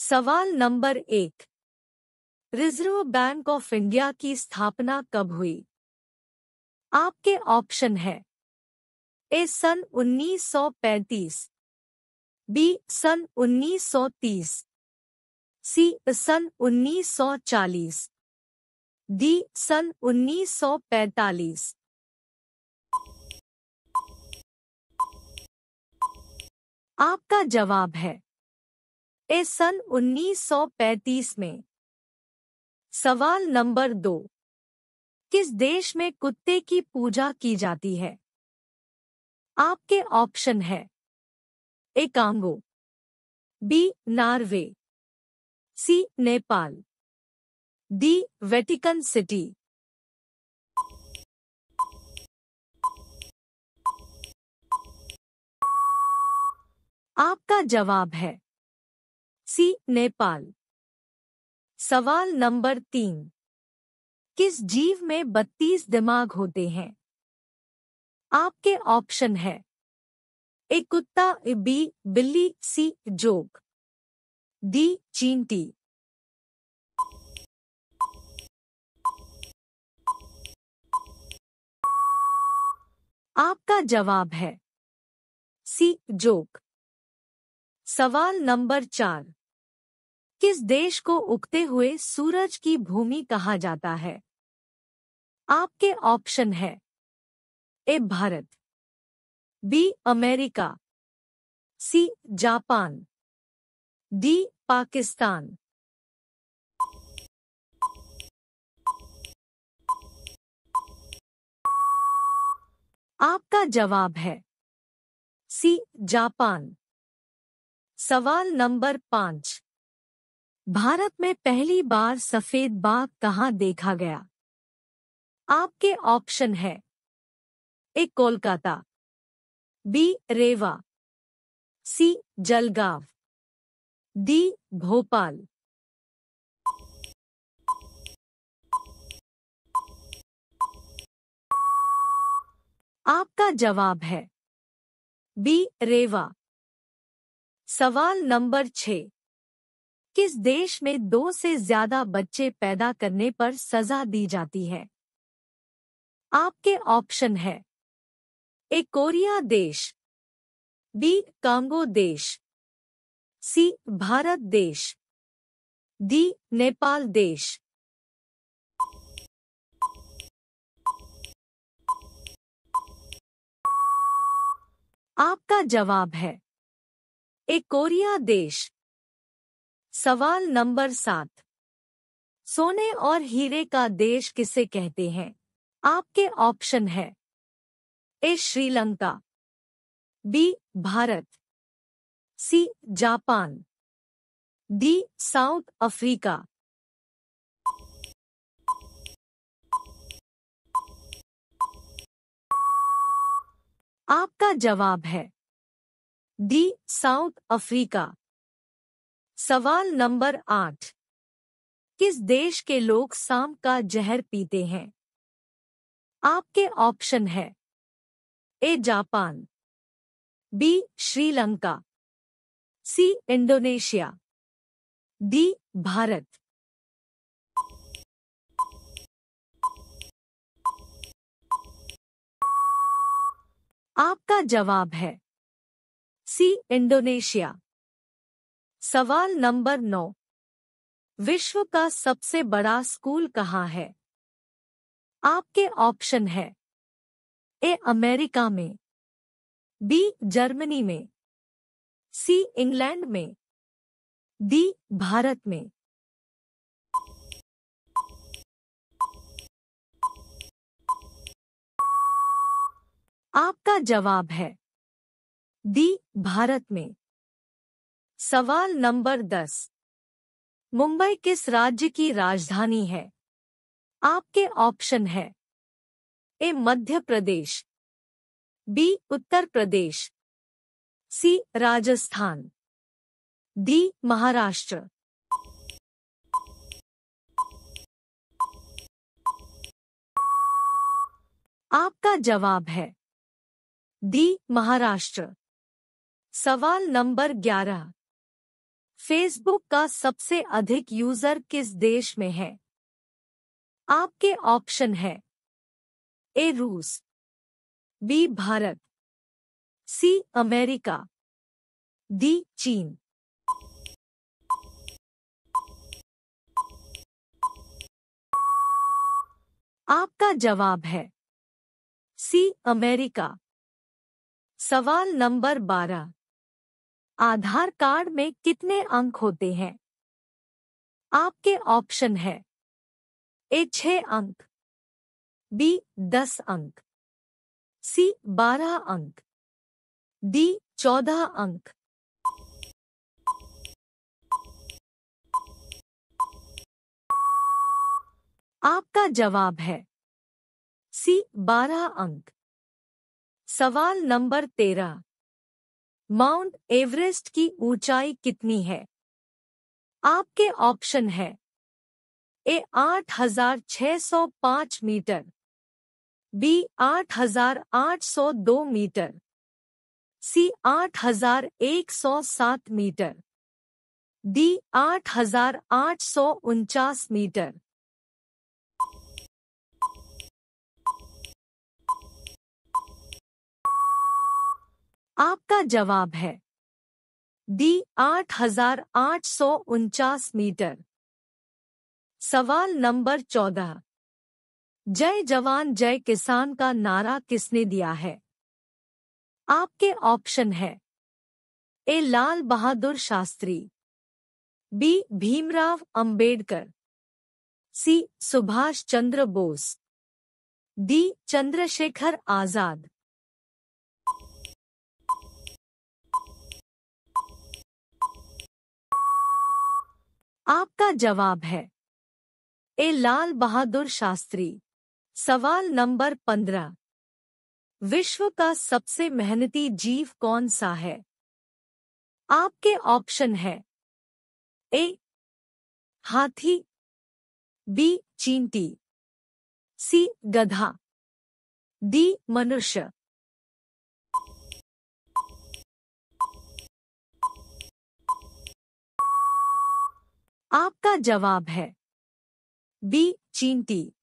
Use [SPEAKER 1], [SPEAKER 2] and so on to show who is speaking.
[SPEAKER 1] सवाल नंबर एक reserve bank of India की स्थापना कब हुई आपके ऑप्शन है ए सन 1935 बी सन 1930 सी सन 1940 डी सन 1945 आपका जवाब है ए सन 1935 में सवाल नंबर दो किस देश में कुत्ते की पूजा की जाती है आपके ऑप्शन है A Congo B Norway C Nepal D Vatican City आपका जवाब है सी नेपाल सवाल नंबर तीन किस जीव में बत्तीस दिमाग होते हैं आपके ऑप्शन है ए कुत्ता बी बिल्ली सी जोग डी चींटी आपका जवाब है सी जोक सवाल नंबर चार किस देश को उगते हुए सूरज की भूमि कहा जाता है आपके ऑप्शन है A Bharat B America C Japan D Pakistan आपका जवाब है सी जापान सवाल नंबर पांच भारत में पहली बार सफेद बाघ कहां देखा गया आपके ऑप्शन है A Kolkata B Rewa C Jalgaon D Bhopal आपका जवाब है बी रेवा सवाल नंबर छह किस देश में दो से ज्यादा बच्चे पैदा करने पर सजा दी जाती है आपके ऑप्शन है ए कोरिया देश बी कांगो देश सी भारत देश डी नेपाल देश आपका जवाब है ए कोरिया देश सवाल नंबर सात सोने और हीरे का देश किसे कहते हैं आपके ऑप्शन है A Sri Lanka B Bharat C Japan D South Africa आपका जवाब है डी साउथ अफ्रीका सवाल नंबर आठ किस देश के लोग सांप का जहर पीते हैं आपके ऑप्शन है A Japan B Sri Lanka C Indonesia D Bharat आपका जवाब है सी इंडोनेशिया सवाल नंबर नौ विश्व का सबसे बड़ा स्कूल कहाँ है आपके ऑप्शन है ए अमेरिका में बी जर्मनी में सी इंग्लैंड में डी भारत में आपका जवाब है डी भारत में सवाल नंबर दस मुंबई किस राज्य की राजधानी है आपके ऑप्शन है A Madhya Pradesh B Uttar Pradesh C Rajasthan D Maharashtra आपका जवाब है डी महाराष्ट्र सवाल नंबर ग्यारह फेसबुक का सबसे अधिक यूजर किस देश में है आपके ऑप्शन है ए रूस B Bharat C America D चीन आपका जवाब है सी अमेरिका सवाल नंबर बारह आधार कार्ड में कितने अंक होते हैं आपके ऑप्शन है ए छह अंक बी दस अंक सी बारह अंक डी चौदह अंक आपका जवाब है सी बारह अंक सवाल नंबर तेरह माउंट एवरेस्ट की ऊंचाई कितनी है आपके ऑप्शन है ए आठ हजार छह सौ मीटर बी आठ हजार आठ सौ दो मीटर सी आठ हजार एक सौ सात मीटर डी आठ हजार आठ सौ उनचास मीटर आपका जवाब है डी आठ हजार आठ सौ उनचास मीटर सवाल नंबर चौदह जय जवान जय किसान का नारा किसने दिया है आपके ऑप्शन है A Lal Bahadur Shastri B Bhimrao Ambedkar C Subhash Chandra Bose D Chandrashekhar Azad आपका जवाब है ए लाल बहादुर शास्त्री सवाल नंबर पंद्रह विश्व का सबसे मेहनती जीव कौन सा है आपके ऑप्शन है ए हाथी बी चींटी सी गधा डी मनुष्य आपका जवाब है बी चींटी